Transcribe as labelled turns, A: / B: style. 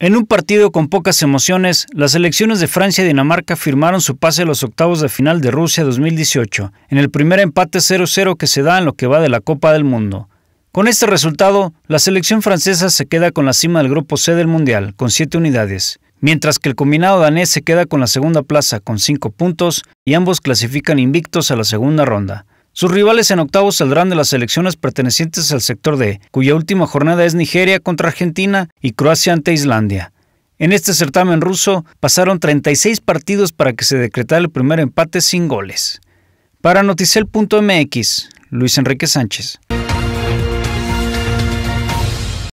A: En un partido con pocas emociones, las selecciones de Francia y Dinamarca firmaron su pase a los octavos de final de Rusia 2018, en el primer empate 0-0 que se da en lo que va de la Copa del Mundo. Con este resultado, la selección francesa se queda con la cima del grupo C del Mundial, con 7 unidades, mientras que el combinado danés se queda con la segunda plaza, con 5 puntos, y ambos clasifican invictos a la segunda ronda. Sus rivales en octavos saldrán de las selecciones pertenecientes al sector D, cuya última jornada es Nigeria contra Argentina y Croacia ante Islandia. En este certamen ruso pasaron 36 partidos para que se decretara el primer empate sin goles. Para Noticel.mx, Luis Enrique Sánchez.